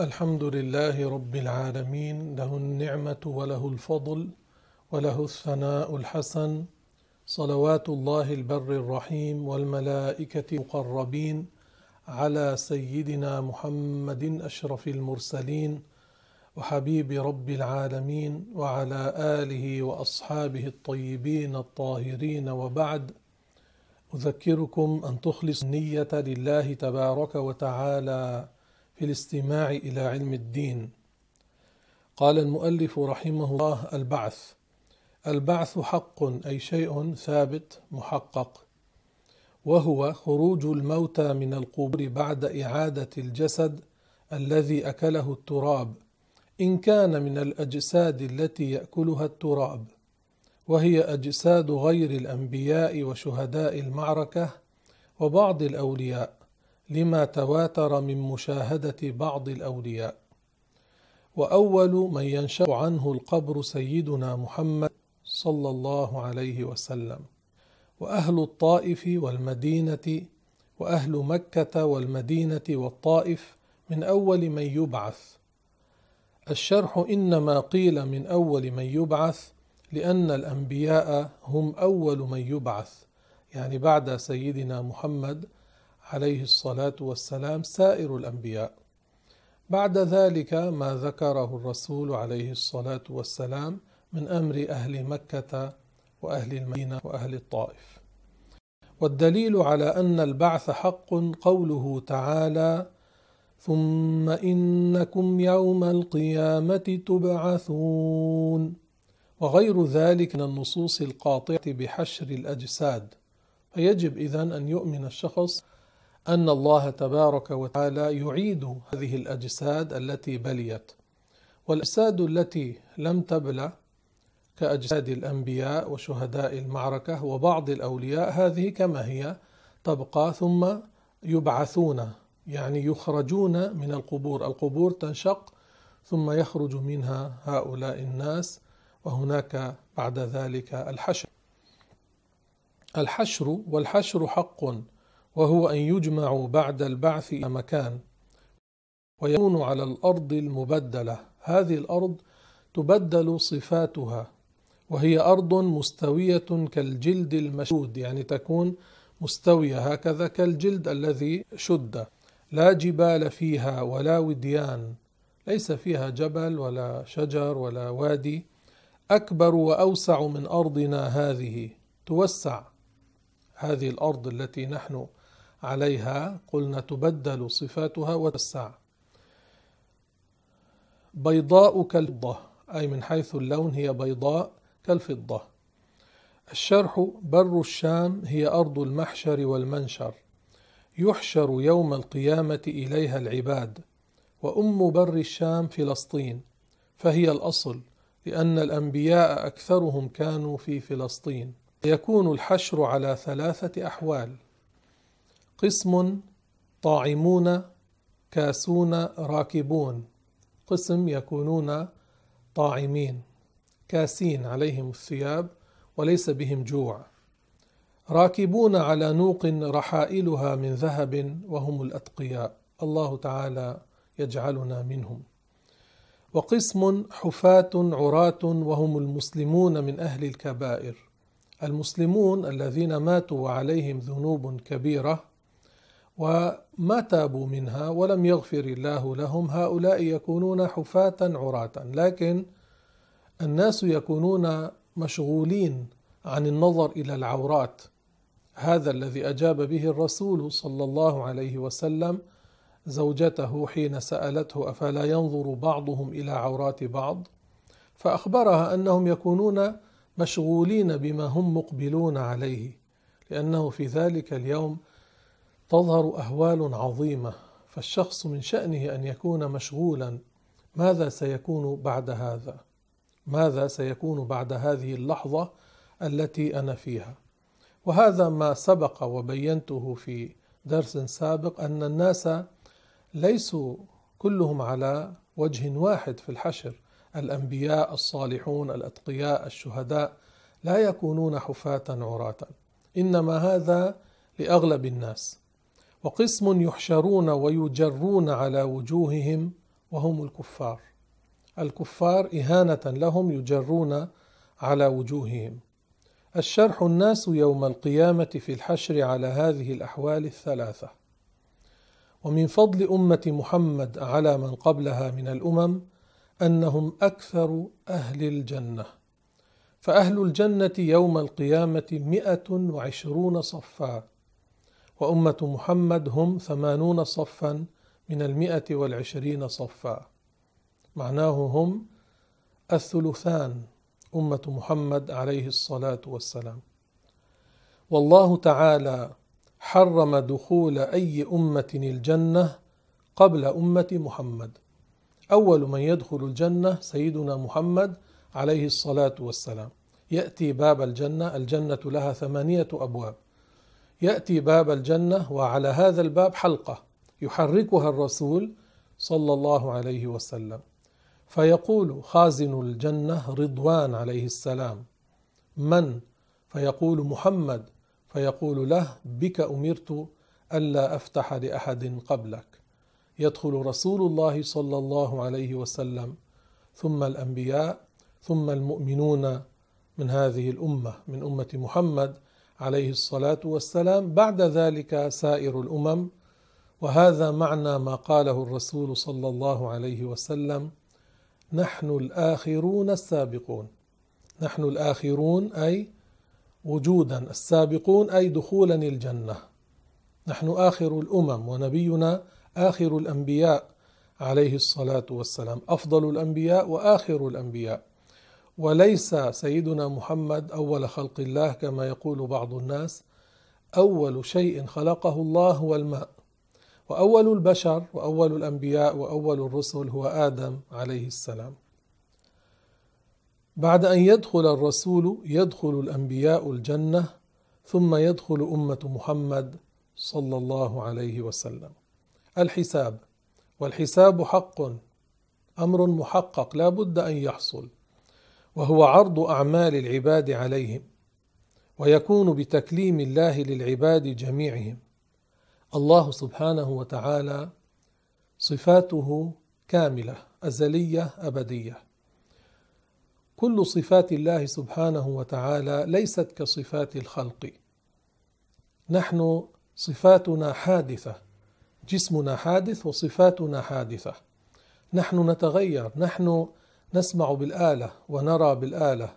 الحمد لله رب العالمين له النعمة وله الفضل وله الثناء الحسن صلوات الله البر الرحيم والملائكة المقربين على سيدنا محمد أشرف المرسلين وحبيب رب العالمين وعلى آله وأصحابه الطيبين الطاهرين وبعد أذكركم أن تخلص النية لله تبارك وتعالى في الاستماع الى علم الدين قال المؤلف رحمه الله البعث البعث حق اي شيء ثابت محقق وهو خروج الموتى من القبور بعد اعاده الجسد الذي اكله التراب ان كان من الاجساد التي ياكلها التراب وهي اجساد غير الانبياء وشهداء المعركه وبعض الاولياء لما تواتر من مشاهده بعض الاولياء واول من ينشا عنه القبر سيدنا محمد صلى الله عليه وسلم واهل الطائف والمدينه واهل مكه والمدينه والطائف من اول من يبعث الشرح انما قيل من اول من يبعث لان الانبياء هم اول من يبعث يعني بعد سيدنا محمد عليه الصلاة والسلام سائر الأنبياء بعد ذلك ما ذكره الرسول عليه الصلاة والسلام من أمر أهل مكة وأهل المدينة وأهل الطائف والدليل على أن البعث حق قوله تعالى ثم إنكم يوم القيامة تبعثون وغير ذلك من النصوص القاطعة بحشر الأجساد فيجب إذن أن يؤمن الشخص أن الله تبارك وتعالى يعيد هذه الأجساد التي بليت والأجساد التي لم تبلى كأجساد الأنبياء وشهداء المعركة وبعض الأولياء هذه كما هي تبقى ثم يبعثون يعني يخرجون من القبور القبور تنشق ثم يخرج منها هؤلاء الناس وهناك بعد ذلك الحشر الحشر والحشر حق وهو أن يجمعوا بعد البعث إلى مكان ويكون على الأرض المبدلة هذه الأرض تبدل صفاتها وهي أرض مستوية كالجلد المشدود يعني تكون مستوية هكذا كالجلد الذي شد لا جبال فيها ولا وديان ليس فيها جبل ولا شجر ولا وادي أكبر وأوسع من أرضنا هذه توسع هذه الأرض التي نحن عليها قلنا تبدل صفاتها وتسع بيضاء كالفضة أي من حيث اللون هي بيضاء كالفضة الشرح بر الشام هي أرض المحشر والمنشر يحشر يوم القيامة إليها العباد وأم بر الشام فلسطين فهي الأصل لأن الأنبياء أكثرهم كانوا في فلسطين يكون الحشر على ثلاثة أحوال قسم طاعمون كاسون راكبون قسم يكونون طاعمين كاسين عليهم الثياب وليس بهم جوع راكبون على نوق رحائلها من ذهب وهم الاتقياء الله تعالى يجعلنا منهم وقسم حفاة عراة وهم المسلمون من أهل الكبائر المسلمون الذين ماتوا وعليهم ذنوب كبيرة وما تابوا منها ولم يغفر الله لهم هؤلاء يكونون حفاة عراة لكن الناس يكونون مشغولين عن النظر إلى العورات هذا الذي أجاب به الرسول صلى الله عليه وسلم زوجته حين سألته أفلا ينظر بعضهم إلى عورات بعض فأخبرها أنهم يكونون مشغولين بما هم مقبلون عليه لأنه في ذلك اليوم تظهر اهوال عظيمه فالشخص من شانه ان يكون مشغولا ماذا سيكون بعد هذا ماذا سيكون بعد هذه اللحظه التي انا فيها وهذا ما سبق وبينته في درس سابق ان الناس ليسوا كلهم على وجه واحد في الحشر الانبياء الصالحون الاتقياء الشهداء لا يكونون حفاه عراه انما هذا لاغلب الناس وقسم يحشرون ويجرون على وجوههم وهم الكفار الكفار إهانة لهم يجرون على وجوههم الشرح الناس يوم القيامة في الحشر على هذه الأحوال الثلاثة ومن فضل أمة محمد على من قبلها من الأمم أنهم أكثر أهل الجنة فأهل الجنة يوم القيامة مئة وعشرون صفا وأمة محمد هم ثمانون صفا من المئة والعشرين صفا معناه هم الثلثان أمة محمد عليه الصلاة والسلام والله تعالى حرم دخول أي أمة الجنة قبل أمة محمد أول من يدخل الجنة سيدنا محمد عليه الصلاة والسلام يأتي باب الجنة الجنة لها ثمانية أبواب ياتي باب الجنه وعلى هذا الباب حلقه يحركها الرسول صلى الله عليه وسلم فيقول خازن الجنه رضوان عليه السلام من فيقول محمد فيقول له بك امرت الا افتح لاحد قبلك يدخل رسول الله صلى الله عليه وسلم ثم الانبياء ثم المؤمنون من هذه الامه من امه محمد عليه الصلاه والسلام بعد ذلك سائر الامم وهذا معنى ما قاله الرسول صلى الله عليه وسلم نحن الاخرون السابقون نحن الاخرون اي وجودا السابقون اي دخولا الجنه نحن اخر الامم ونبينا اخر الانبياء عليه الصلاه والسلام افضل الانبياء واخر الانبياء وليس سيدنا محمد اول خلق الله كما يقول بعض الناس اول شيء خلقه الله هو الماء واول البشر واول الانبياء واول الرسل هو ادم عليه السلام بعد ان يدخل الرسول يدخل الانبياء الجنه ثم يدخل امه محمد صلى الله عليه وسلم الحساب والحساب حق امر محقق لا بد ان يحصل وهو عرض اعمال العباد عليهم ويكون بتكليم الله للعباد جميعهم الله سبحانه وتعالى صفاته كامله ازليه ابديه كل صفات الله سبحانه وتعالى ليست كصفات الخلق نحن صفاتنا حادثه جسمنا حادث وصفاتنا حادثه نحن نتغير نحن نسمع بالآلة ونرى بالآلة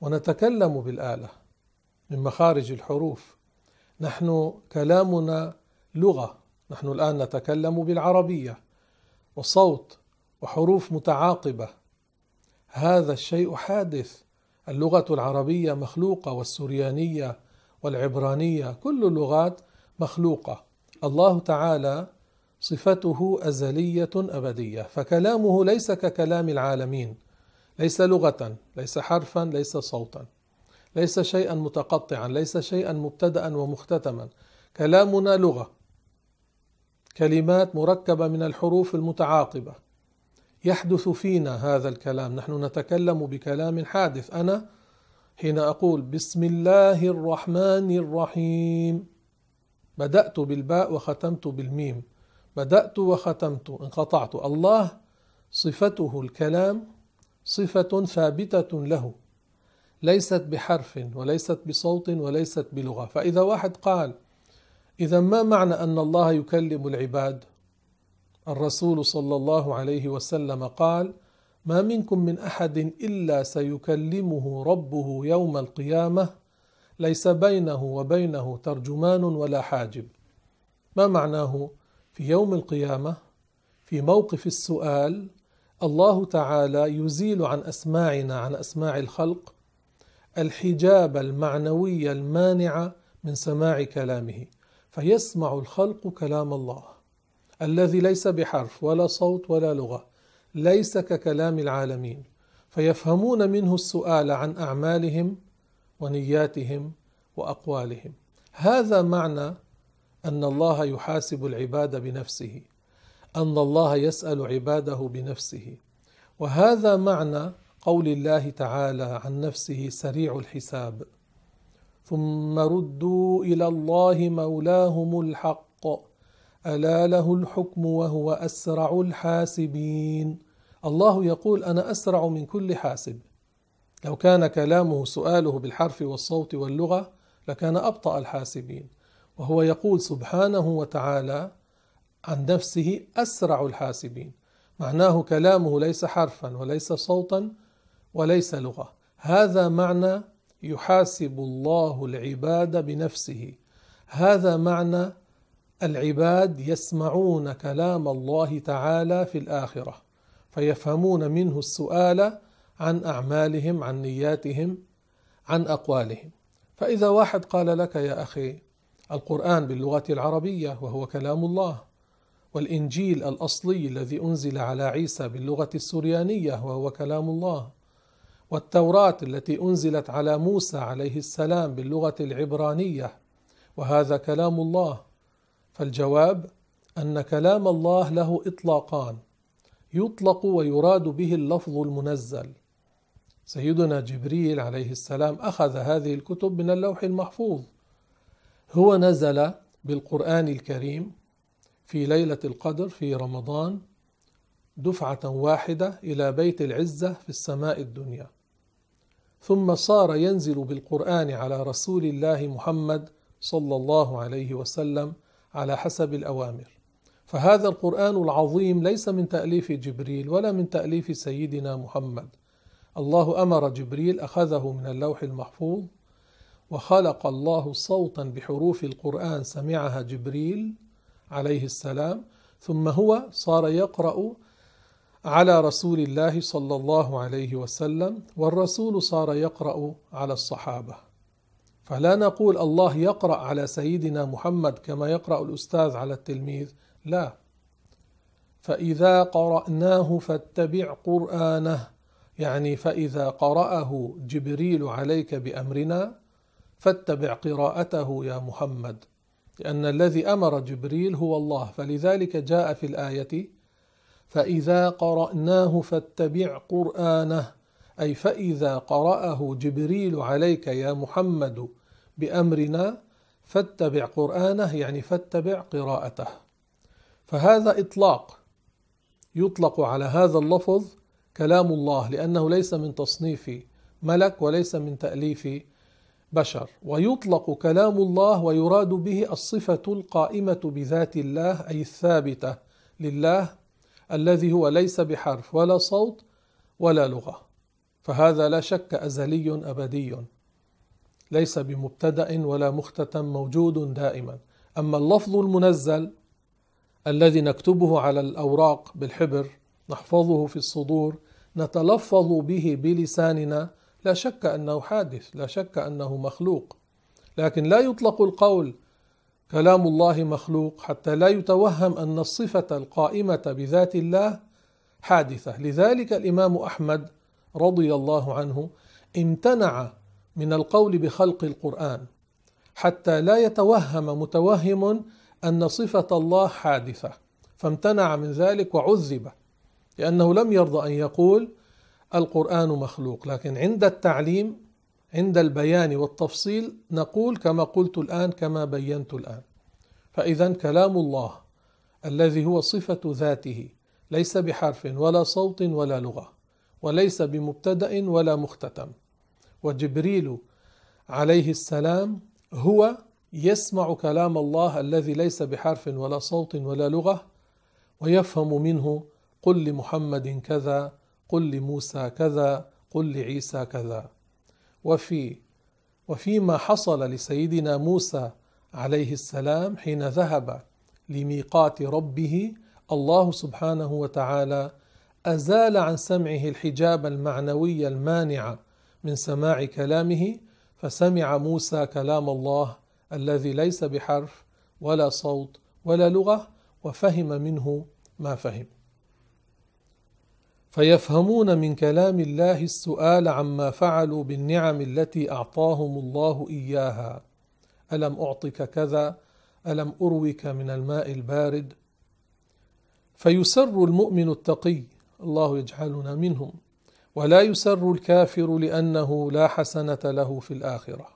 ونتكلم بالآلة من مخارج الحروف نحن كلامنا لغة نحن الآن نتكلم بالعربية وصوت وحروف متعاقبة هذا الشيء حادث اللغة العربية مخلوقة والسريانية والعبرانية كل اللغات مخلوقة الله تعالى صفته أزلية أبدية فكلامه ليس ككلام العالمين ليس لغة ليس حرفا ليس صوتا ليس شيئا متقطعا ليس شيئا مبتدأ ومختتما كلامنا لغة كلمات مركبة من الحروف المتعاقبة يحدث فينا هذا الكلام نحن نتكلم بكلام حادث أنا حين أقول بسم الله الرحمن الرحيم بدأت بالباء وختمت بالميم بدأت وختمت انقطعت الله صفته الكلام صفة ثابتة له ليست بحرف وليست بصوت وليست بلغة فإذا واحد قال إذا ما معنى أن الله يكلم العباد الرسول صلى الله عليه وسلم قال ما منكم من أحد إلا سيكلمه ربه يوم القيامة ليس بينه وبينه ترجمان ولا حاجب ما معناه في يوم القيامة في موقف السؤال الله تعالى يزيل عن أسماعنا عن أسماع الخلق الحجاب المعنوي المانع من سماع كلامه فيسمع الخلق كلام الله الذي ليس بحرف ولا صوت ولا لغة ليس ككلام العالمين فيفهمون منه السؤال عن أعمالهم ونياتهم وأقوالهم هذا معنى ان الله يحاسب العباد بنفسه ان الله يسال عباده بنفسه وهذا معنى قول الله تعالى عن نفسه سريع الحساب ثم ردوا الى الله مولاهم الحق الا له الحكم وهو اسرع الحاسبين الله يقول انا اسرع من كل حاسب لو كان كلامه سؤاله بالحرف والصوت واللغه لكان ابطا الحاسبين وهو يقول سبحانه وتعالى عن نفسه أسرع الحاسبين معناه كلامه ليس حرفا وليس صوتا وليس لغة هذا معنى يحاسب الله العباد بنفسه هذا معنى العباد يسمعون كلام الله تعالى في الآخرة فيفهمون منه السؤال عن أعمالهم عن نياتهم عن أقوالهم فإذا واحد قال لك يا أخي القرآن باللغة العربية وهو كلام الله والإنجيل الأصلي الذي أنزل على عيسى باللغة السريانية وهو كلام الله والتوراة التي أنزلت على موسى عليه السلام باللغة العبرانية وهذا كلام الله فالجواب أن كلام الله له إطلاقان يطلق ويراد به اللفظ المنزل سيدنا جبريل عليه السلام أخذ هذه الكتب من اللوح المحفوظ هو نزل بالقرآن الكريم في ليلة القدر في رمضان دفعة واحدة إلى بيت العزة في السماء الدنيا ثم صار ينزل بالقرآن على رسول الله محمد صلى الله عليه وسلم على حسب الأوامر فهذا القرآن العظيم ليس من تأليف جبريل ولا من تأليف سيدنا محمد الله أمر جبريل أخذه من اللوح المحفوظ وخلق الله صوتا بحروف القرآن سمعها جبريل عليه السلام ثم هو صار يقرأ على رسول الله صلى الله عليه وسلم والرسول صار يقرأ على الصحابة فلا نقول الله يقرأ على سيدنا محمد كما يقرأ الأستاذ على التلميذ لا فإذا قرأناه فاتبع قرآنه يعني فإذا قرأه جبريل عليك بأمرنا فاتبع قراءته يا محمد لأن الذي أمر جبريل هو الله فلذلك جاء في الآية فإذا قرأناه فاتبع قرآنه أي فإذا قرأه جبريل عليك يا محمد بأمرنا فاتبع قرآنه يعني فاتبع قراءته فهذا إطلاق يطلق على هذا اللفظ كلام الله لأنه ليس من تصنيف ملك وليس من تأليف بشر ويطلق كلام الله ويراد به الصفه القائمه بذات الله اي الثابته لله الذي هو ليس بحرف ولا صوت ولا لغه فهذا لا شك ازلي ابدي ليس بمبتدا ولا مختتم موجود دائما اما اللفظ المنزل الذي نكتبه على الاوراق بالحبر نحفظه في الصدور نتلفظ به بلساننا لا شك انه حادث لا شك انه مخلوق لكن لا يطلق القول كلام الله مخلوق حتى لا يتوهم ان الصفه القائمه بذات الله حادثه لذلك الامام احمد رضي الله عنه امتنع من القول بخلق القران حتى لا يتوهم متوهم ان صفه الله حادثه فامتنع من ذلك وعذب لانه لم يرضى ان يقول القرآن مخلوق لكن عند التعليم عند البيان والتفصيل نقول كما قلت الآن كما بينت الآن فإذا كلام الله الذي هو صفة ذاته ليس بحرف ولا صوت ولا لغة وليس بمبتدأ ولا مختتم وجبريل عليه السلام هو يسمع كلام الله الذي ليس بحرف ولا صوت ولا لغة ويفهم منه قل لمحمد كذا قل لموسى كذا قل لعيسى كذا وفي وفيما حصل لسيدنا موسى عليه السلام حين ذهب لميقات ربه الله سبحانه وتعالى أزال عن سمعه الحجاب المعنوي المانع من سماع كلامه فسمع موسى كلام الله الذي ليس بحرف ولا صوت ولا لغة وفهم منه ما فهم فيفهمون من كلام الله السؤال عما فعلوا بالنعم التي اعطاهم الله اياها الم اعطك كذا الم اروك من الماء البارد فيسر المؤمن التقي الله يجعلنا منهم ولا يسر الكافر لانه لا حسنه له في الاخره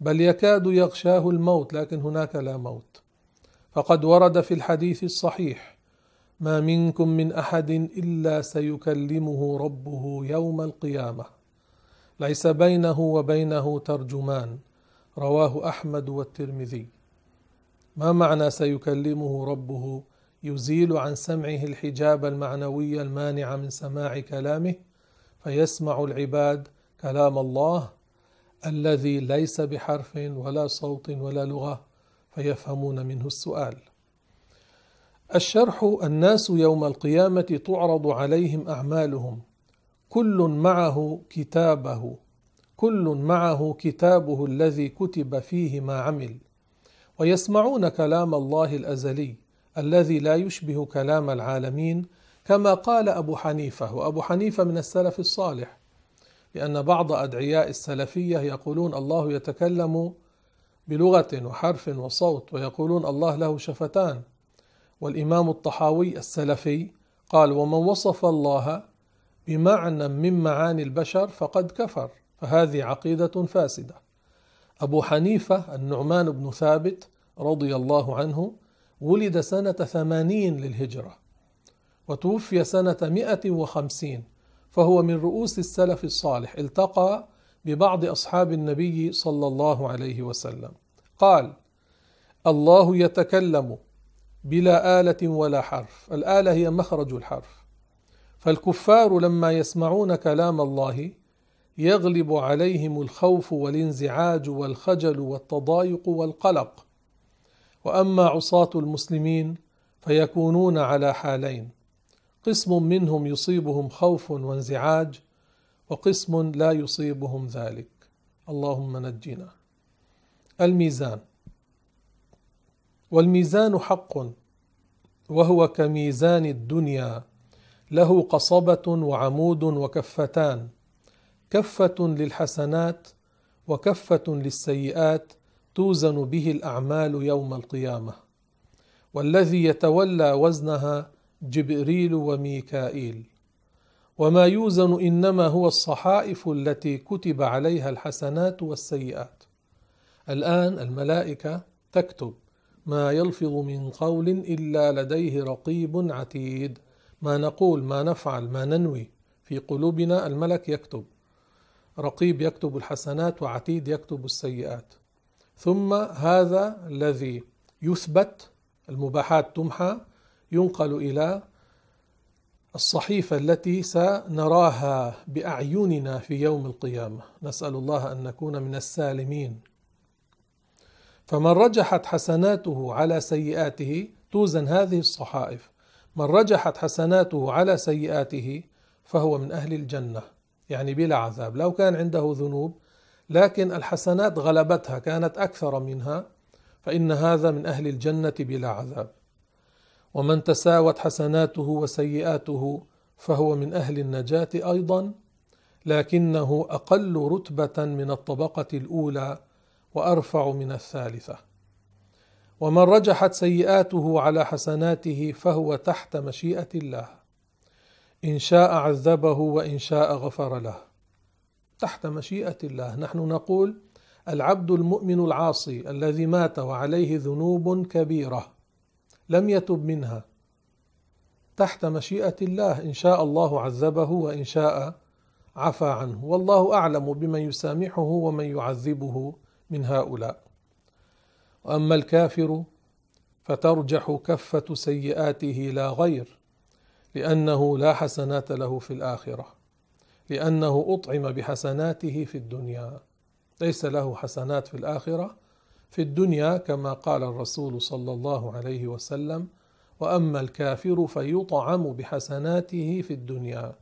بل يكاد يغشاه الموت لكن هناك لا موت فقد ورد في الحديث الصحيح ما منكم من احد الا سيكلمه ربه يوم القيامه ليس بينه وبينه ترجمان رواه احمد والترمذي ما معنى سيكلمه ربه يزيل عن سمعه الحجاب المعنوي المانع من سماع كلامه فيسمع العباد كلام الله الذي ليس بحرف ولا صوت ولا لغه فيفهمون منه السؤال الشرح الناس يوم القيامة تعرض عليهم أعمالهم كل معه كتابه كل معه كتابه الذي كتب فيه ما عمل ويسمعون كلام الله الأزلي الذي لا يشبه كلام العالمين كما قال أبو حنيفة وأبو حنيفة من السلف الصالح لأن بعض أدعياء السلفية يقولون الله يتكلم بلغة وحرف وصوت ويقولون الله له شفتان والإمام الطحاوي السلفي قال ومن وصف الله بمعنى من معاني البشر فقد كفر فهذه عقيدة فاسدة أبو حنيفة النعمان بن ثابت رضي الله عنه ولد سنة ثمانين للهجرة وتوفي سنة مئة وخمسين فهو من رؤوس السلف الصالح التقى ببعض أصحاب النبي صلى الله عليه وسلم قال الله يتكلم بلا آلة ولا حرف، الآلة هي مخرج الحرف. فالكفار لما يسمعون كلام الله يغلب عليهم الخوف والانزعاج والخجل والتضايق والقلق. وأما عصاة المسلمين فيكونون على حالين، قسم منهم يصيبهم خوف وانزعاج، وقسم لا يصيبهم ذلك. اللهم نجنا. الميزان والميزان حق وهو كميزان الدنيا له قصبه وعمود وكفتان كفه للحسنات وكفه للسيئات توزن به الاعمال يوم القيامه والذي يتولى وزنها جبريل وميكائيل وما يوزن انما هو الصحائف التي كتب عليها الحسنات والسيئات الان الملائكه تكتب ما يلفظ من قول إلا لديه رقيب عتيد ما نقول ما نفعل ما ننوي في قلوبنا الملك يكتب رقيب يكتب الحسنات وعتيد يكتب السيئات ثم هذا الذي يثبت المباحات تمحى ينقل إلى الصحيفة التي سنراها بأعيننا في يوم القيامة نسأل الله أن نكون من السالمين فمن رجحت حسناته على سيئاته توزن هذه الصحائف من رجحت حسناته على سيئاته فهو من أهل الجنة يعني بلا عذاب لو كان عنده ذنوب لكن الحسنات غلبتها كانت أكثر منها فإن هذا من أهل الجنة بلا عذاب ومن تساوت حسناته وسيئاته فهو من أهل النجاة أيضا لكنه أقل رتبة من الطبقة الأولى وارفع من الثالثه ومن رجحت سيئاته على حسناته فهو تحت مشيئه الله ان شاء عذبه وان شاء غفر له تحت مشيئه الله نحن نقول العبد المؤمن العاصي الذي مات وعليه ذنوب كبيره لم يتب منها تحت مشيئه الله ان شاء الله عذبه وان شاء عفى عنه والله اعلم بمن يسامحه ومن يعذبه من هؤلاء واما الكافر فترجح كفه سيئاته لا غير لانه لا حسنات له في الاخره لانه اطعم بحسناته في الدنيا ليس له حسنات في الاخره في الدنيا كما قال الرسول صلى الله عليه وسلم واما الكافر فيطعم بحسناته في الدنيا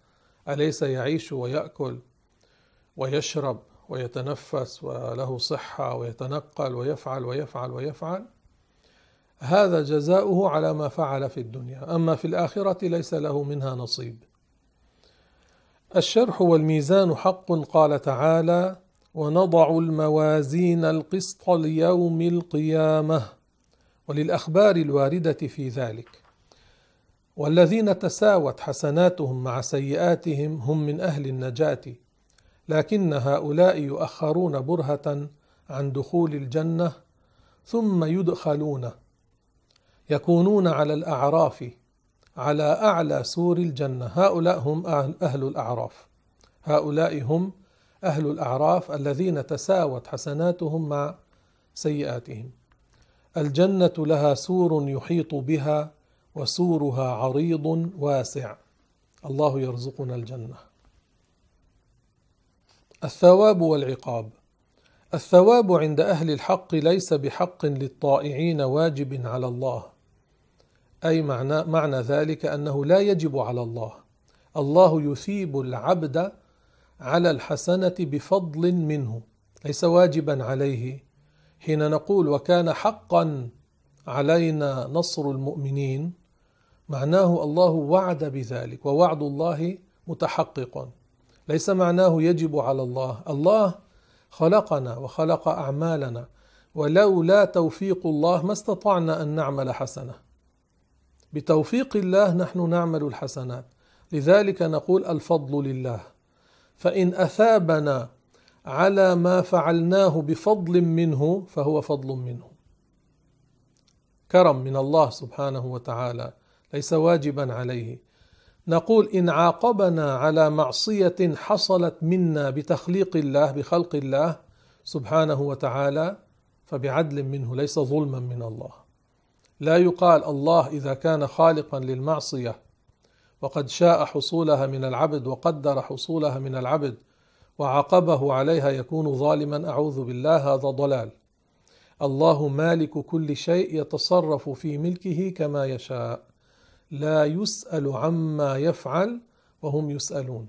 اليس يعيش وياكل ويشرب ويتنفس وله صحة ويتنقل ويفعل ويفعل ويفعل هذا جزاؤه على ما فعل في الدنيا أما في الآخرة ليس له منها نصيب الشرح والميزان حق قال تعالى ونضع الموازين القسط ليوم القيامة وللأخبار الواردة في ذلك والذين تساوت حسناتهم مع سيئاتهم هم من أهل النجاة لكن هؤلاء يؤخرون برهة عن دخول الجنة ثم يدخلون يكونون على الأعراف على أعلى سور الجنة هؤلاء هم أهل الأعراف هؤلاء هم أهل الأعراف الذين تساوت حسناتهم مع سيئاتهم الجنة لها سور يحيط بها وسورها عريض واسع الله يرزقنا الجنه الثواب والعقاب الثواب عند اهل الحق ليس بحق للطائعين واجب على الله اي معنى معنى ذلك انه لا يجب على الله الله يثيب العبد على الحسنه بفضل منه ليس واجبا عليه حين نقول وكان حقا علينا نصر المؤمنين معناه الله وعد بذلك ووعد الله متحقق ليس معناه يجب على الله الله خلقنا وخلق اعمالنا ولولا توفيق الله ما استطعنا ان نعمل حسنه بتوفيق الله نحن نعمل الحسنات لذلك نقول الفضل لله فان اثابنا على ما فعلناه بفضل منه فهو فضل منه كرم من الله سبحانه وتعالى ليس واجبا عليه نقول إن عاقبنا على معصية حصلت منا بتخليق الله بخلق الله سبحانه وتعالى فبعدل منه ليس ظلما من الله. لا يقال الله إذا كان خالقا للمعصية وقد شاء حصولها من العبد وقدر حصولها من العبد وعاقبه عليها يكون ظالما أعوذ بالله هذا ضلال. الله مالك كل شيء يتصرف في ملكه كما يشاء. لا يسأل عما يفعل وهم يسألون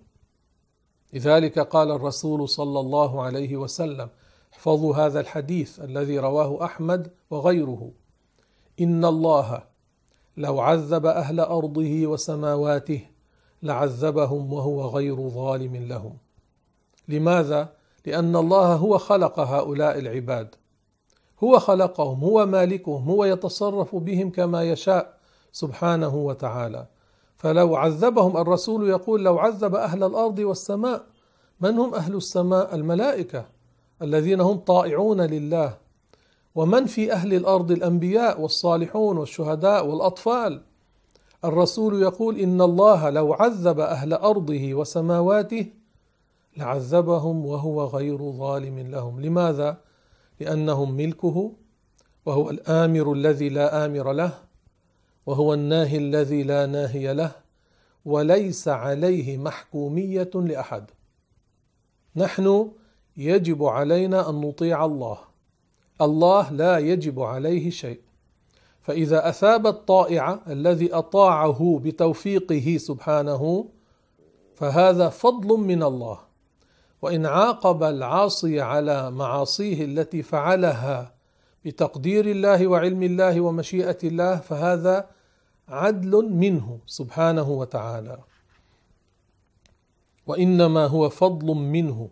لذلك قال الرسول صلى الله عليه وسلم احفظوا هذا الحديث الذي رواه أحمد وغيره إن الله لو عذب أهل أرضه وسماواته لعذبهم وهو غير ظالم لهم لماذا؟ لأن الله هو خلق هؤلاء العباد هو خلقهم هو مالكهم هو يتصرف بهم كما يشاء سبحانه وتعالى فلو عذبهم الرسول يقول لو عذب اهل الارض والسماء من هم اهل السماء الملائكه الذين هم طائعون لله ومن في اهل الارض الانبياء والصالحون والشهداء والاطفال الرسول يقول ان الله لو عذب اهل ارضه وسماواته لعذبهم وهو غير ظالم لهم لماذا لانهم ملكه وهو الامر الذي لا امر له وهو الناهي الذي لا ناهي له وليس عليه محكوميه لاحد نحن يجب علينا ان نطيع الله الله لا يجب عليه شيء فاذا اثاب الطائع الذي اطاعه بتوفيقه سبحانه فهذا فضل من الله وان عاقب العاصي على معاصيه التي فعلها بتقدير الله وعلم الله ومشيئه الله فهذا عدل منه سبحانه وتعالى وانما هو فضل منه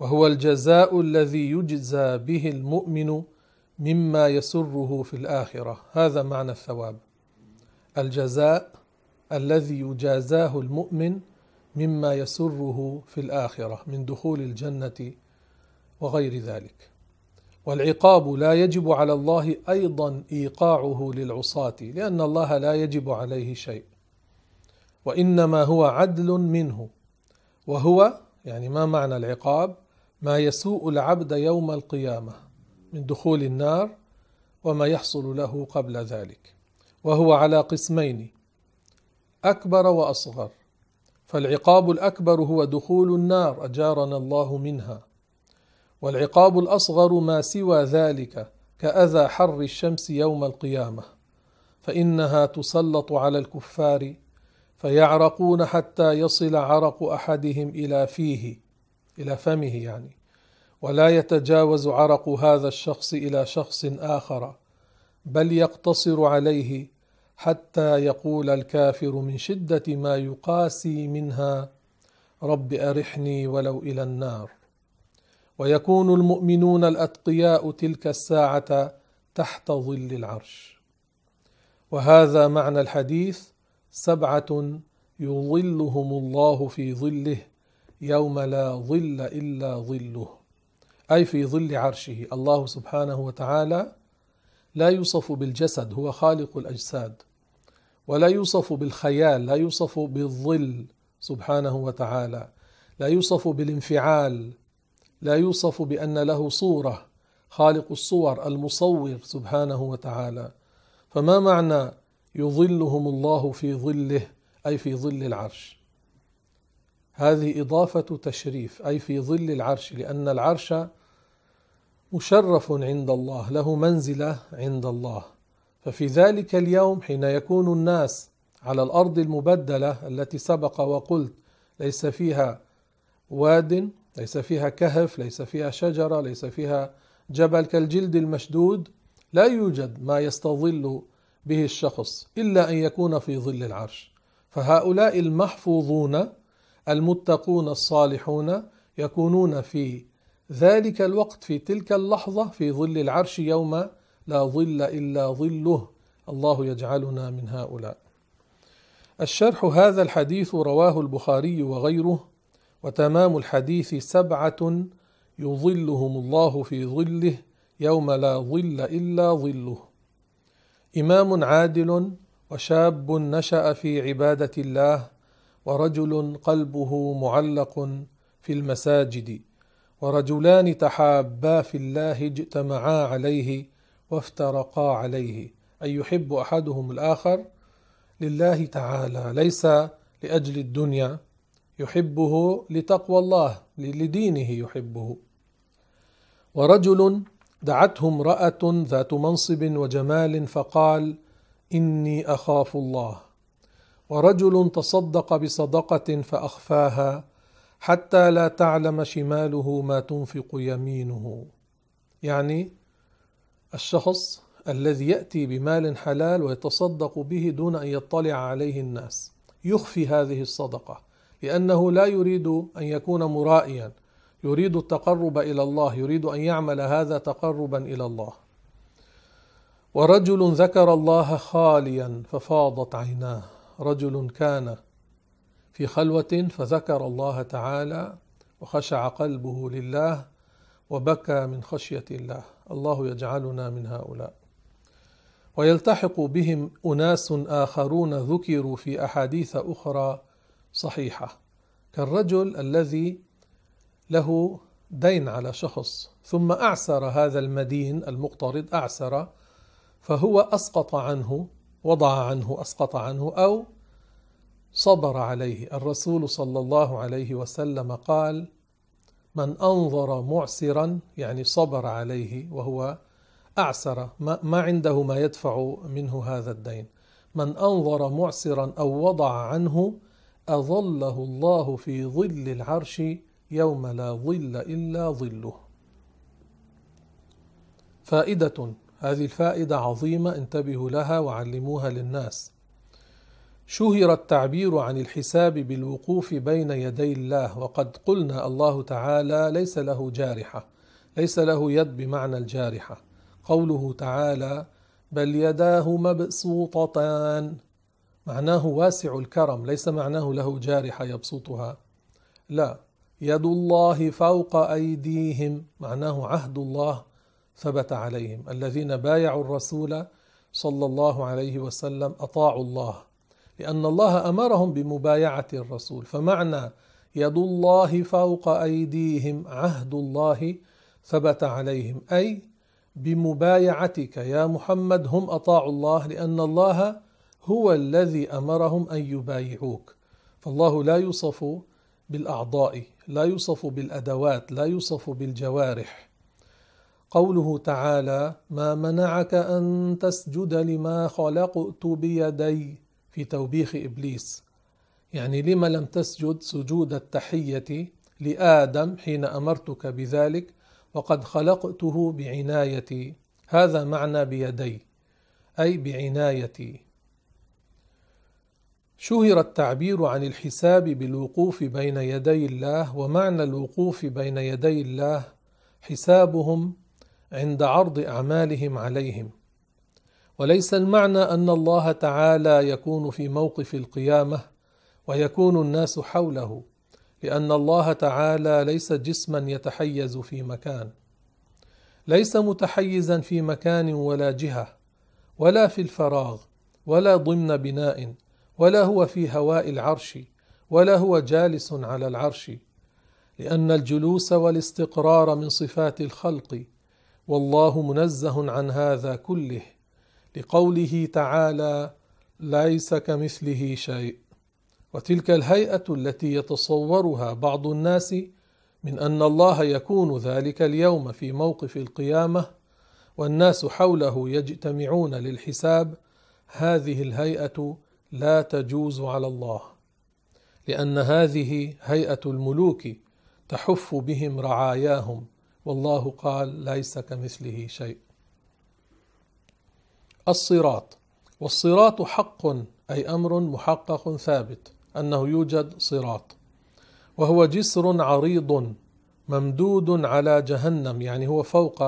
وهو الجزاء الذي يجزى به المؤمن مما يسره في الاخره هذا معنى الثواب الجزاء الذي يجازاه المؤمن مما يسره في الاخره من دخول الجنه وغير ذلك والعقاب لا يجب على الله ايضا ايقاعه للعصاه لان الله لا يجب عليه شيء وانما هو عدل منه وهو يعني ما معنى العقاب ما يسوء العبد يوم القيامه من دخول النار وما يحصل له قبل ذلك وهو على قسمين اكبر واصغر فالعقاب الاكبر هو دخول النار اجارنا الله منها والعقاب الأصغر ما سوى ذلك كأذى حر الشمس يوم القيامة فإنها تسلط على الكفار فيعرقون حتى يصل عرق أحدهم إلى فيه إلى فمه يعني ولا يتجاوز عرق هذا الشخص إلى شخص آخر بل يقتصر عليه حتى يقول الكافر من شدة ما يقاسي منها رب أرحني ولو إلى النار ويكون المؤمنون الاتقياء تلك الساعه تحت ظل العرش وهذا معنى الحديث سبعه يظلهم الله في ظله يوم لا ظل الا ظله اي في ظل عرشه الله سبحانه وتعالى لا يوصف بالجسد هو خالق الاجساد ولا يوصف بالخيال لا يوصف بالظل سبحانه وتعالى لا يوصف بالانفعال لا يوصف بان له صوره خالق الصور المصور سبحانه وتعالى فما معنى يظلهم الله في ظله اي في ظل العرش هذه اضافه تشريف اي في ظل العرش لان العرش مشرف عند الله له منزله عند الله ففي ذلك اليوم حين يكون الناس على الارض المبدله التي سبق وقلت ليس فيها واد ليس فيها كهف ليس فيها شجرة ليس فيها جبل كالجلد المشدود لا يوجد ما يستظل به الشخص إلا أن يكون في ظل العرش فهؤلاء المحفوظون المتقون الصالحون يكونون في ذلك الوقت في تلك اللحظة في ظل العرش يوم لا ظل إلا ظله الله يجعلنا من هؤلاء الشرح هذا الحديث رواه البخاري وغيره وتمام الحديث سبعة يظلهم الله في ظله يوم لا ظل إلا ظله إمام عادل وشاب نشأ في عبادة الله ورجل قلبه معلق في المساجد ورجلان تحابا في الله اجتمعا عليه وافترقا عليه أي يحب أحدهم الآخر لله تعالى ليس لأجل الدنيا يحبه لتقوى الله لدينه يحبه ورجل دعته امراه ذات منصب وجمال فقال اني اخاف الله ورجل تصدق بصدقه فاخفاها حتى لا تعلم شماله ما تنفق يمينه يعني الشخص الذي ياتي بمال حلال ويتصدق به دون ان يطلع عليه الناس يخفي هذه الصدقه لأنه لا يريد أن يكون مرائيا يريد التقرب إلى الله يريد أن يعمل هذا تقربا إلى الله ورجل ذكر الله خاليا ففاضت عيناه رجل كان في خلوة فذكر الله تعالى وخشع قلبه لله وبكى من خشية الله الله يجعلنا من هؤلاء ويلتحق بهم أناس آخرون ذكروا في أحاديث أخرى صحيحة كالرجل الذي له دين على شخص ثم أعسر هذا المدين المقترض أعسر فهو أسقط عنه وضع عنه أسقط عنه أو صبر عليه الرسول صلى الله عليه وسلم قال من أنظر معسرا يعني صبر عليه وهو أعسر ما عنده ما يدفع منه هذا الدين من أنظر معسرا أو وضع عنه أظله الله في ظل العرش يوم لا ظل إلا ظله فائدة هذه الفائدة عظيمة انتبهوا لها وعلموها للناس شهر التعبير عن الحساب بالوقوف بين يدي الله وقد قلنا الله تعالى ليس له جارحة ليس له يد بمعنى الجارحة قوله تعالى بل يداه مبسوطتان معناه واسع الكرم ليس معناه له جارحة يبسطها لا يد الله فوق أيديهم معناه عهد الله ثبت عليهم الذين بايعوا الرسول صلى الله عليه وسلم أطاعوا الله لأن الله أمرهم بمبايعة الرسول فمعنى يد الله فوق أيديهم عهد الله ثبت عليهم أي بمبايعتك يا محمد هم أطاعوا الله لأن الله هو الذي امرهم ان يبايعوك فالله لا يوصف بالاعضاء لا يوصف بالادوات لا يوصف بالجوارح قوله تعالى ما منعك ان تسجد لما خلقت بيدي في توبيخ ابليس يعني لما لم تسجد سجود التحيه لادم حين امرتك بذلك وقد خلقته بعنايتي هذا معنى بيدي اي بعنايتي شهر التعبير عن الحساب بالوقوف بين يدي الله ومعنى الوقوف بين يدي الله حسابهم عند عرض اعمالهم عليهم وليس المعنى ان الله تعالى يكون في موقف القيامه ويكون الناس حوله لان الله تعالى ليس جسما يتحيز في مكان ليس متحيزا في مكان ولا جهه ولا في الفراغ ولا ضمن بناء ولا هو في هواء العرش ولا هو جالس على العرش لان الجلوس والاستقرار من صفات الخلق والله منزه عن هذا كله لقوله تعالى ليس كمثله شيء وتلك الهيئه التي يتصورها بعض الناس من ان الله يكون ذلك اليوم في موقف القيامه والناس حوله يجتمعون للحساب هذه الهيئه لا تجوز على الله لان هذه هيئه الملوك تحف بهم رعاياهم والله قال ليس كمثله شيء الصراط والصراط حق اي امر محقق ثابت انه يوجد صراط وهو جسر عريض ممدود على جهنم يعني هو فوق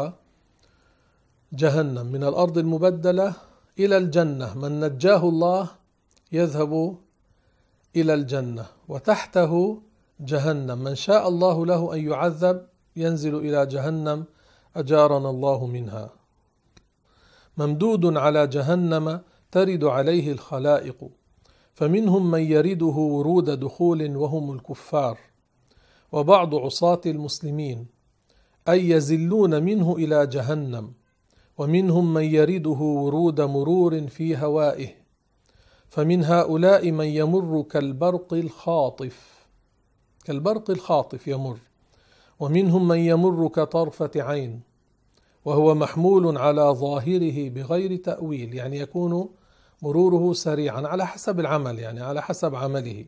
جهنم من الارض المبدله الى الجنه من نجاه الله يذهب إلى الجنة وتحته جهنم من شاء الله له أن يعذب ينزل إلى جهنم أجارنا الله منها ممدود على جهنم ترد عليه الخلائق فمنهم من يرده ورود دخول وهم الكفار وبعض عصاة المسلمين أي يزلون منه إلى جهنم ومنهم من يرده ورود مرور في هوائه فمن هؤلاء من يمر كالبرق الخاطف كالبرق الخاطف يمر ومنهم من يمر كطرفة عين وهو محمول على ظاهره بغير تأويل يعني يكون مروره سريعا على حسب العمل يعني على حسب عمله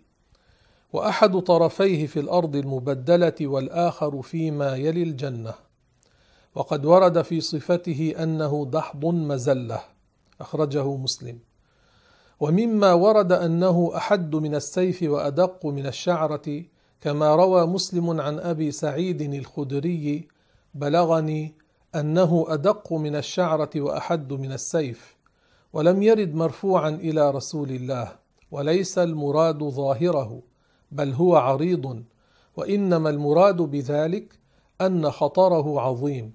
واحد طرفيه في الارض المبدله والاخر فيما يلي الجنه وقد ورد في صفته انه دحض مزله اخرجه مسلم ومما ورد أنه أحد من السيف وأدق من الشعرة كما روى مسلم عن أبي سعيد الخدري بلغني أنه أدق من الشعرة وأحد من السيف ولم يرد مرفوعا إلى رسول الله وليس المراد ظاهره بل هو عريض وإنما المراد بذلك أن خطره عظيم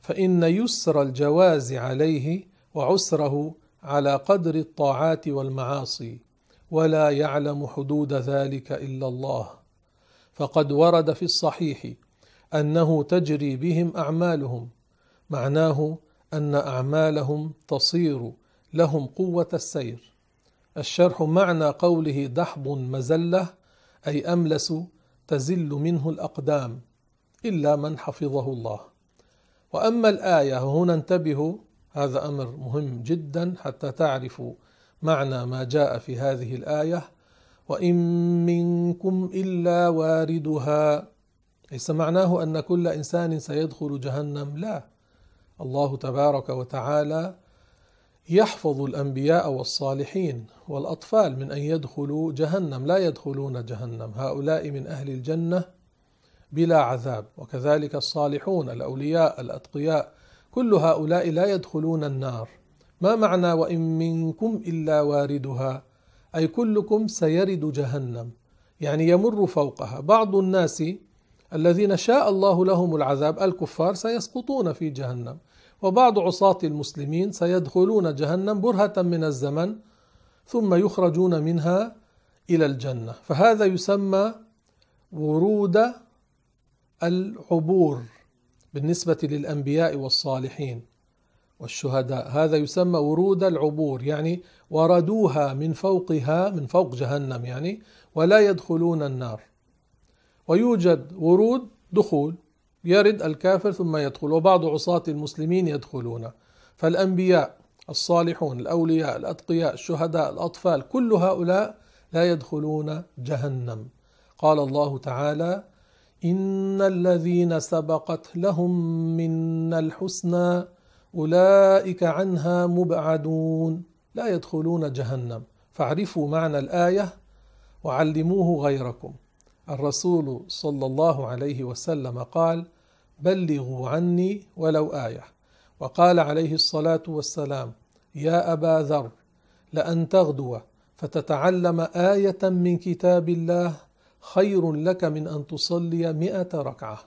فإن يسر الجواز عليه وعسره على قدر الطاعات والمعاصي ولا يعلم حدود ذلك الا الله فقد ورد في الصحيح انه تجري بهم اعمالهم معناه ان اعمالهم تصير لهم قوه السير الشرح معنى قوله دحض مزله اي املس تزل منه الاقدام الا من حفظه الله واما الايه هنا انتبهوا هذا امر مهم جدا حتى تعرفوا معنى ما جاء في هذه الايه وان منكم الا واردها ليس معناه ان كل انسان سيدخل جهنم لا الله تبارك وتعالى يحفظ الانبياء والصالحين والاطفال من ان يدخلوا جهنم لا يدخلون جهنم هؤلاء من اهل الجنه بلا عذاب وكذلك الصالحون الاولياء الاتقياء كل هؤلاء لا يدخلون النار ما معنى وان منكم الا واردها اي كلكم سيرد جهنم يعني يمر فوقها بعض الناس الذين شاء الله لهم العذاب الكفار سيسقطون في جهنم وبعض عصاة المسلمين سيدخلون جهنم برهة من الزمن ثم يخرجون منها إلى الجنة فهذا يسمى ورود العبور بالنسبة للأنبياء والصالحين والشهداء هذا يسمى ورود العبور يعني وردوها من فوقها من فوق جهنم يعني ولا يدخلون النار ويوجد ورود دخول يرد الكافر ثم يدخل وبعض عصاة المسلمين يدخلون فالأنبياء الصالحون الأولياء الأتقياء الشهداء الأطفال كل هؤلاء لا يدخلون جهنم قال الله تعالى إن الذين سبقت لهم منا الحسنى أولئك عنها مبعدون لا يدخلون جهنم فاعرفوا معنى الآية وعلموه غيركم الرسول صلى الله عليه وسلم قال بلغوا عني ولو آية وقال عليه الصلاة والسلام يا أبا ذر لأن تغدو فتتعلم آية من كتاب الله خير لك من أن تصلي مئة ركعة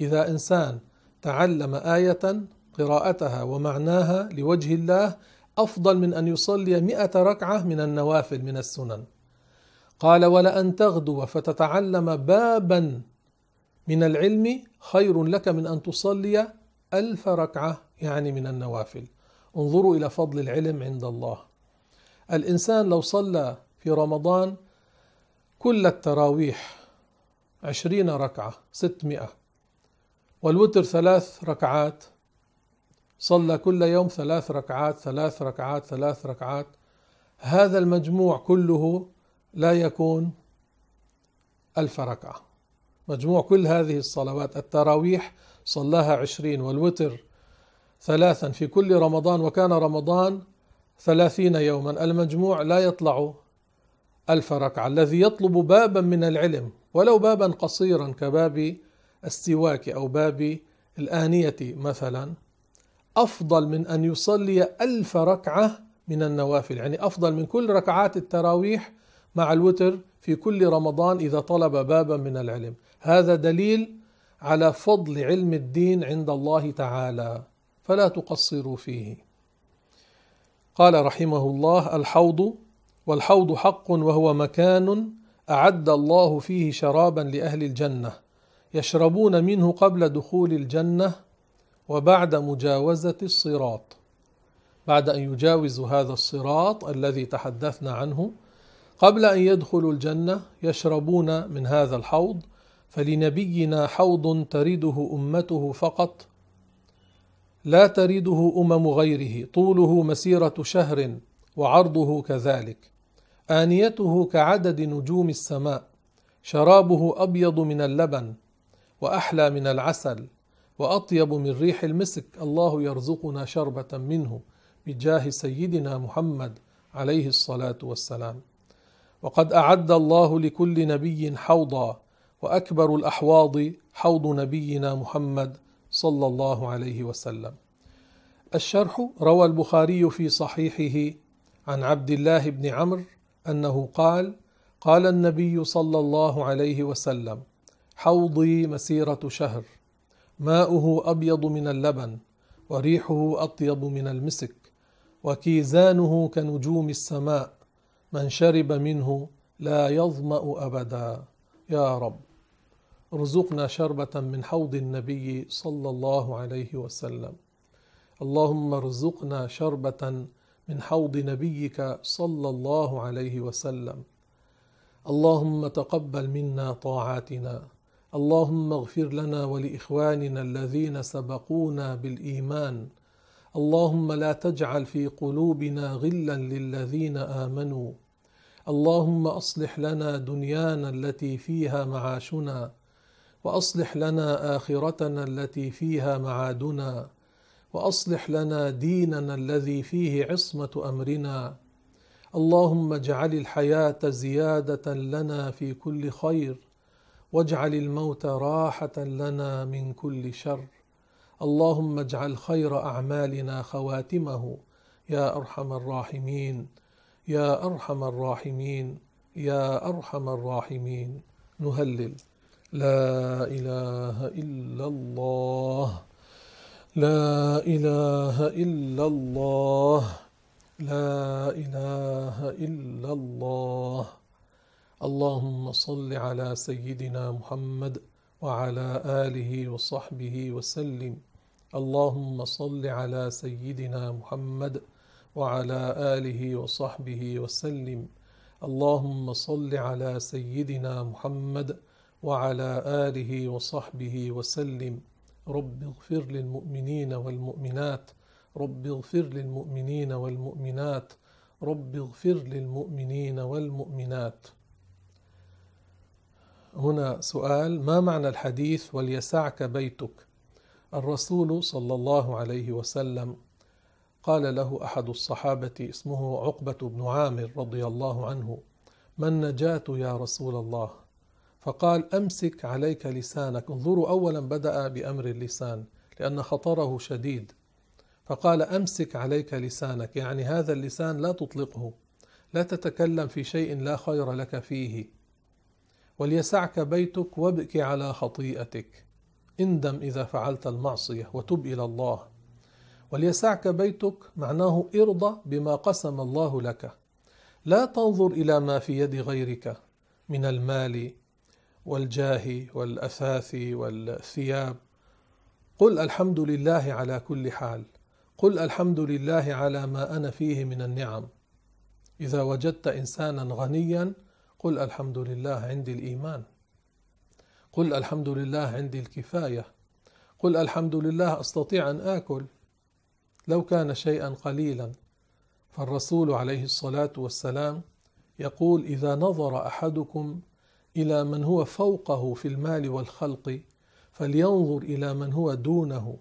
إذا إنسان تعلم آية قراءتها ومعناها لوجه الله أفضل من أن يصلي مئة ركعة من النوافل من السنن قال ولأن تغدو فتتعلم بابا من العلم خير لك من أن تصلي ألف ركعة يعني من النوافل انظروا إلى فضل العلم عند الله الإنسان لو صلى في رمضان كل التراويح عشرين ركعة ستمائة والوتر ثلاث ركعات صلى كل يوم ثلاث ركعات ثلاث ركعات ثلاث ركعات هذا المجموع كله لا يكون ألف ركعة مجموع كل هذه الصلوات التراويح صلاها عشرين والوتر ثلاثا في كل رمضان وكان رمضان ثلاثين يوما المجموع لا يطلع ألف ركعة الذي يطلب بابا من العلم ولو بابا قصيرا كباب السواك أو باب الآنية مثلا أفضل من أن يصلي ألف ركعة من النوافل يعني أفضل من كل ركعات التراويح مع الوتر في كل رمضان إذا طلب بابا من العلم هذا دليل على فضل علم الدين عند الله تعالى فلا تقصروا فيه قال رحمه الله الحوض والحوض حق وهو مكان أعد الله فيه شرابا لأهل الجنة يشربون منه قبل دخول الجنة وبعد مجاوزة الصراط بعد أن يجاوزوا هذا الصراط الذي تحدثنا عنه قبل أن يدخلوا الجنة يشربون من هذا الحوض فلنبينا حوض ترده أمته فقط لا ترده أمم غيره طوله مسيرة شهر وعرضه كذلك آنيته كعدد نجوم السماء شرابه أبيض من اللبن وأحلى من العسل وأطيب من ريح المسك الله يرزقنا شربة منه بجاه سيدنا محمد عليه الصلاة والسلام وقد أعد الله لكل نبي حوضا وأكبر الأحواض حوض نبينا محمد صلى الله عليه وسلم الشرح روى البخاري في صحيحه عن عبد الله بن عمرو أنه قال قال النبي صلى الله عليه وسلم حوضي مسيرة شهر ماؤه أبيض من اللبن وريحه أطيب من المسك وكيزانه كنجوم السماء من شرب منه لا يظمأ أبدا يا رب ارزقنا شربة من حوض النبي صلى الله عليه وسلم اللهم ارزقنا شربة من حوض نبيك صلى الله عليه وسلم اللهم تقبل منا طاعاتنا اللهم اغفر لنا ولاخواننا الذين سبقونا بالايمان اللهم لا تجعل في قلوبنا غلا للذين امنوا اللهم اصلح لنا دنيانا التي فيها معاشنا واصلح لنا اخرتنا التي فيها معادنا واصلح لنا ديننا الذي فيه عصمه امرنا اللهم اجعل الحياه زياده لنا في كل خير واجعل الموت راحه لنا من كل شر اللهم اجعل خير اعمالنا خواتمه يا ارحم الراحمين يا ارحم الراحمين يا ارحم الراحمين نهلل لا اله الا الله لا إله إلا الله لا إله إلا الله اللهم صل على سيدنا محمد وعلى آله وصحبه وسلم اللهم صل على سيدنا محمد وعلى آله وصحبه وسلم اللهم صل على سيدنا محمد وعلى آله وصحبه وسلم رب اغفر للمؤمنين والمؤمنات رب اغفر للمؤمنين والمؤمنات رب اغفر للمؤمنين والمؤمنات هنا سؤال ما معنى الحديث وليسعك بيتك الرسول صلى الله عليه وسلم قال له احد الصحابه اسمه عقبه بن عامر رضي الله عنه ما النجاه يا رسول الله فقال أمسك عليك لسانك انظروا أولا بدأ بأمر اللسان لأن خطره شديد فقال أمسك عليك لسانك يعني هذا اللسان لا تطلقه لا تتكلم في شيء لا خير لك فيه وليسعك بيتك وابك على خطيئتك اندم إذا فعلت المعصية وتب إلى الله وليسعك بيتك معناه ارضى بما قسم الله لك لا تنظر إلى ما في يد غيرك من المال والجاه والأثاث والثياب قل الحمد لله على كل حال قل الحمد لله على ما أنا فيه من النعم إذا وجدت إنسانا غنيا قل الحمد لله عندي الإيمان قل الحمد لله عندي الكفاية قل الحمد لله أستطيع أن آكل لو كان شيئا قليلا فالرسول عليه الصلاة والسلام يقول إذا نظر أحدكم إلى من هو فوقه في المال والخلق فلينظر إلى من هو دونه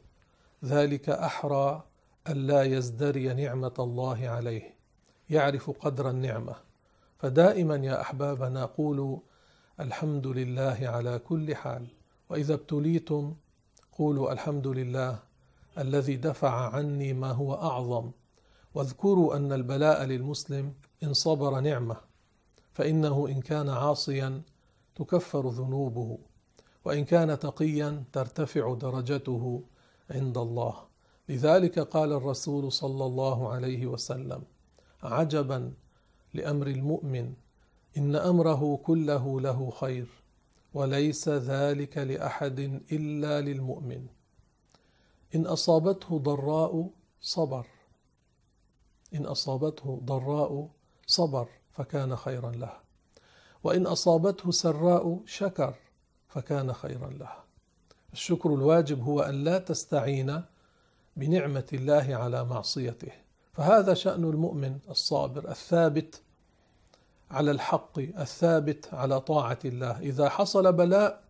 ذلك أحرى ألا يزدري نعمة الله عليه يعرف قدر النعمة فدائما يا أحبابنا قولوا الحمد لله على كل حال وإذا ابتليتم قولوا الحمد لله الذي دفع عني ما هو أعظم واذكروا أن البلاء للمسلم إن صبر نعمة فإنه إن كان عاصيا تكفر ذنوبه وان كان تقيا ترتفع درجته عند الله لذلك قال الرسول صلى الله عليه وسلم عجبا لامر المؤمن ان امره كله له خير وليس ذلك لاحد الا للمؤمن ان اصابته ضراء صبر ان اصابته ضراء صبر فكان خيرا له وإن أصابته سراء شكر فكان خيرا له الشكر الواجب هو أن لا تستعين بنعمة الله على معصيته فهذا شأن المؤمن الصابر الثابت على الحق الثابت على طاعة الله إذا حصل بلاء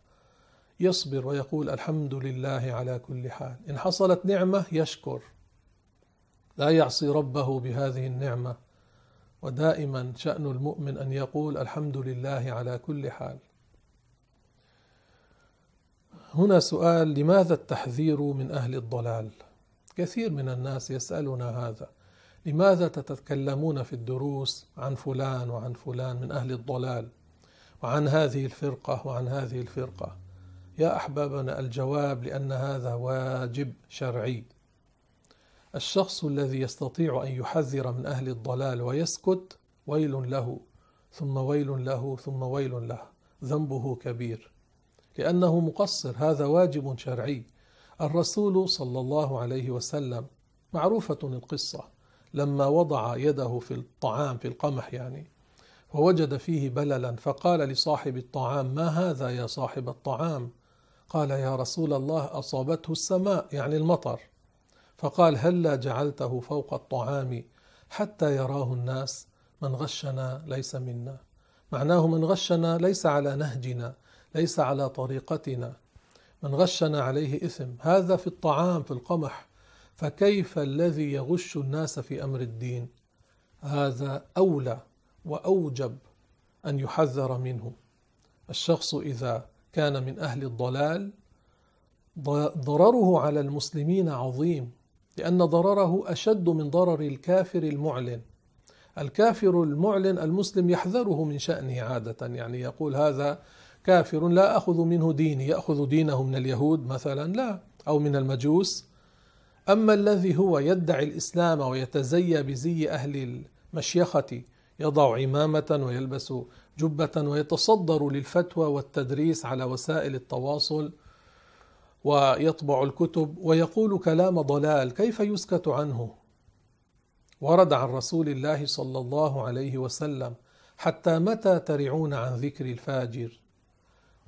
يصبر ويقول الحمد لله على كل حال إن حصلت نعمة يشكر لا يعصي ربه بهذه النعمة ودائما شأن المؤمن أن يقول الحمد لله على كل حال. هنا سؤال لماذا التحذير من أهل الضلال؟ كثير من الناس يسألنا هذا، لماذا تتكلمون في الدروس عن فلان وعن فلان من أهل الضلال؟ وعن هذه الفرقة وعن هذه الفرقة. يا أحبابنا الجواب لأن هذا واجب شرعي. الشخص الذي يستطيع أن يحذر من أهل الضلال ويسكت ويل له ثم ويل له ثم ويل له ذنبه كبير لأنه مقصر هذا واجب شرعي الرسول صلى الله عليه وسلم معروفة القصة لما وضع يده في الطعام في القمح يعني ووجد فيه بللا فقال لصاحب الطعام ما هذا يا صاحب الطعام قال يا رسول الله أصابته السماء يعني المطر فقال هلا جعلته فوق الطعام حتى يراه الناس من غشنا ليس منا معناه من غشنا ليس على نهجنا ليس على طريقتنا من غشنا عليه اثم هذا في الطعام في القمح فكيف الذي يغش الناس في امر الدين هذا اولى واوجب ان يحذر منه الشخص اذا كان من اهل الضلال ضرره على المسلمين عظيم لأن ضرره أشد من ضرر الكافر المعلن الكافر المعلن المسلم يحذره من شأنه عادة يعني يقول هذا كافر لا أخذ منه ديني يأخذ دينه من اليهود مثلا لا أو من المجوس أما الذي هو يدعي الإسلام ويتزيى بزي أهل المشيخة يضع عمامة ويلبس جبة ويتصدر للفتوى والتدريس على وسائل التواصل ويطبع الكتب ويقول كلام ضلال كيف يسكت عنه ورد عن رسول الله صلى الله عليه وسلم حتى متى ترعون عن ذكر الفاجر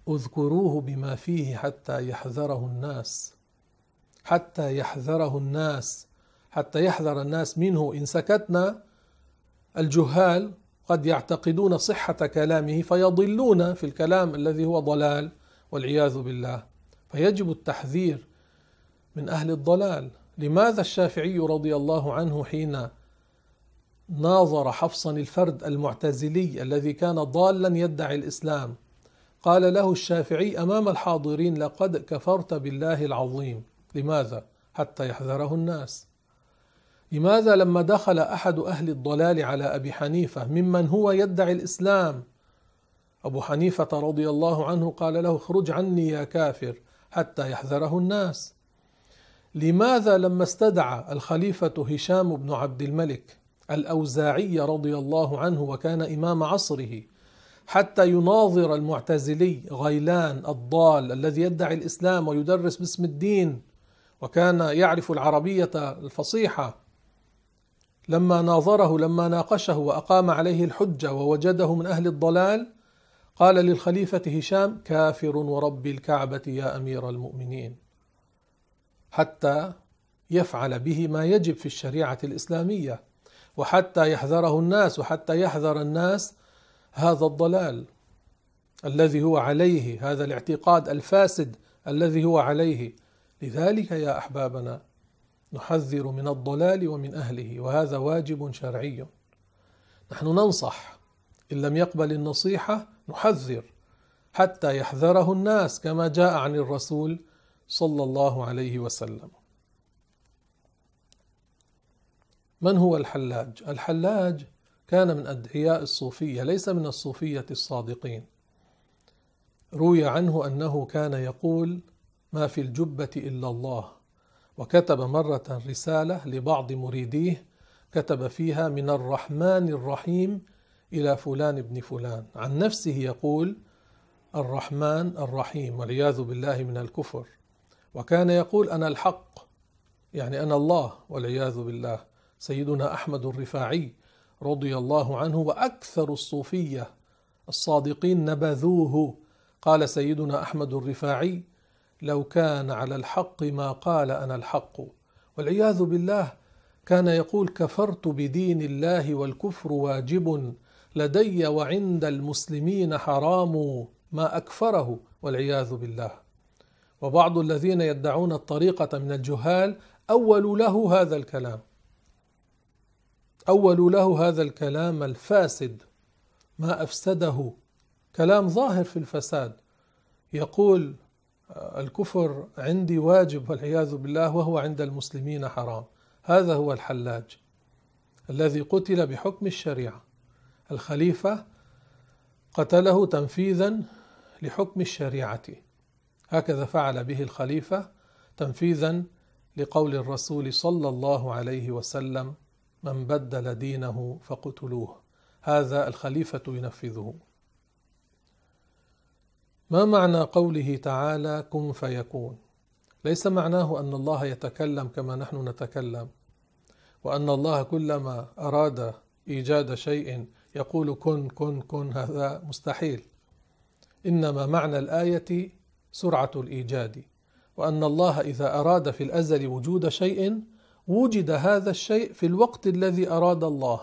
اذكروه بما فيه حتى يحذره الناس حتى يحذره الناس حتى يحذر الناس منه ان سكتنا الجهال قد يعتقدون صحه كلامه فيضلون في الكلام الذي هو ضلال والعياذ بالله فيجب التحذير من أهل الضلال لماذا الشافعي رضي الله عنه حين ناظر حفصا الفرد المعتزلي الذي كان ضالا يدعي الإسلام قال له الشافعي أمام الحاضرين لقد كفرت بالله العظيم لماذا؟ حتى يحذره الناس لماذا لما دخل أحد أهل الضلال على أبي حنيفة ممن هو يدعي الإسلام أبو حنيفة رضي الله عنه قال له اخرج عني يا كافر حتى يحذره الناس لماذا لما استدعى الخليفة هشام بن عبد الملك الأوزاعي رضي الله عنه وكان إمام عصره حتى يناظر المعتزلي غيلان الضال الذي يدعي الإسلام ويدرس باسم الدين وكان يعرف العربية الفصيحة لما ناظره لما ناقشه وأقام عليه الحجة ووجده من أهل الضلال قال للخليفة هشام كافر ورب الكعبة يا أمير المؤمنين حتى يفعل به ما يجب في الشريعة الإسلامية وحتى يحذره الناس وحتى يحذر الناس هذا الضلال الذي هو عليه هذا الاعتقاد الفاسد الذي هو عليه لذلك يا احبابنا نحذر من الضلال ومن اهله وهذا واجب شرعي نحن ننصح ان لم يقبل النصيحه محذر حتى يحذره الناس كما جاء عن الرسول صلى الله عليه وسلم من هو الحلاج الحلاج كان من ادعياء الصوفيه ليس من الصوفيه الصادقين روي عنه انه كان يقول ما في الجبه الا الله وكتب مره رساله لبعض مريديه كتب فيها من الرحمن الرحيم إلى فلان ابن فلان عن نفسه يقول الرحمن الرحيم والعياذ بالله من الكفر وكان يقول أنا الحق يعني أنا الله والعياذ بالله سيدنا أحمد الرفاعي رضي الله عنه وأكثر الصوفية الصادقين نبذوه قال سيدنا أحمد الرفاعي لو كان على الحق ما قال أنا الحق والعياذ بالله كان يقول كفرت بدين الله والكفر واجب لدي وعند المسلمين حرام ما أكفره والعياذ بالله وبعض الذين يدعون الطريقة من الجهال أولوا له هذا الكلام أولوا له هذا الكلام الفاسد ما أفسده كلام ظاهر في الفساد يقول آه، الكفر عندي واجب والعياذ بالله وهو عند المسلمين حرام هذا هو الحلاج الذي قتل بحكم الشريعه الخليفة قتله تنفيذا لحكم الشريعة هكذا فعل به الخليفة تنفيذا لقول الرسول صلى الله عليه وسلم من بدل دينه فقتلوه هذا الخليفة ينفذه ما معنى قوله تعالى كن فيكون ليس معناه ان الله يتكلم كما نحن نتكلم وان الله كلما اراد ايجاد شيء يقول كن كن كن هذا مستحيل انما معنى الايه سرعه الايجاد وان الله اذا اراد في الازل وجود شيء وجد هذا الشيء في الوقت الذي اراد الله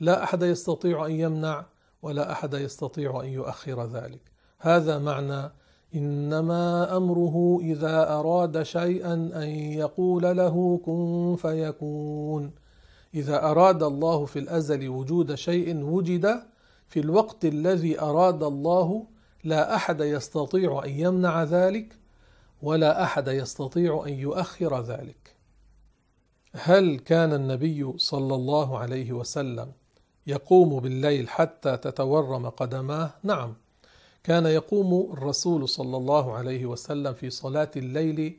لا احد يستطيع ان يمنع ولا احد يستطيع ان يؤخر ذلك هذا معنى انما امره اذا اراد شيئا ان يقول له كن فيكون إذا أراد الله في الأزل وجود شيء وجد في الوقت الذي أراد الله لا أحد يستطيع أن يمنع ذلك ولا أحد يستطيع أن يؤخر ذلك. هل كان النبي صلى الله عليه وسلم يقوم بالليل حتى تتورم قدماه؟ نعم، كان يقوم الرسول صلى الله عليه وسلم في صلاة الليل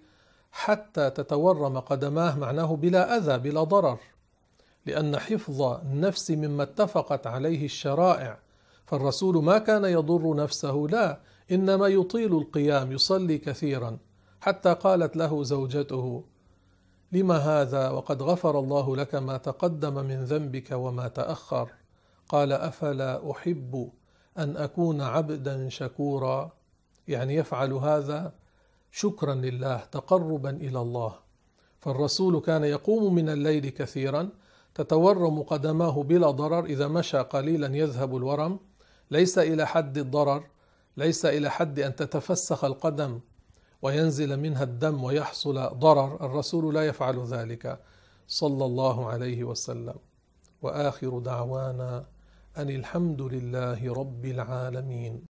حتى تتورم قدماه معناه بلا أذى بلا ضرر لأن حفظ النفس مما اتفقت عليه الشرائع فالرسول ما كان يضر نفسه لا إنما يطيل القيام يصلي كثيرا حتى قالت له زوجته لما هذا وقد غفر الله لك ما تقدم من ذنبك وما تأخر قال أفلا أحب أن أكون عبدا شكورا يعني يفعل هذا شكرا لله تقربا إلى الله فالرسول كان يقوم من الليل كثيرا تتورم قدماه بلا ضرر إذا مشى قليلا يذهب الورم ليس إلى حد الضرر ليس إلى حد أن تتفسخ القدم وينزل منها الدم ويحصل ضرر الرسول لا يفعل ذلك صلى الله عليه وسلم واخر دعوانا ان الحمد لله رب العالمين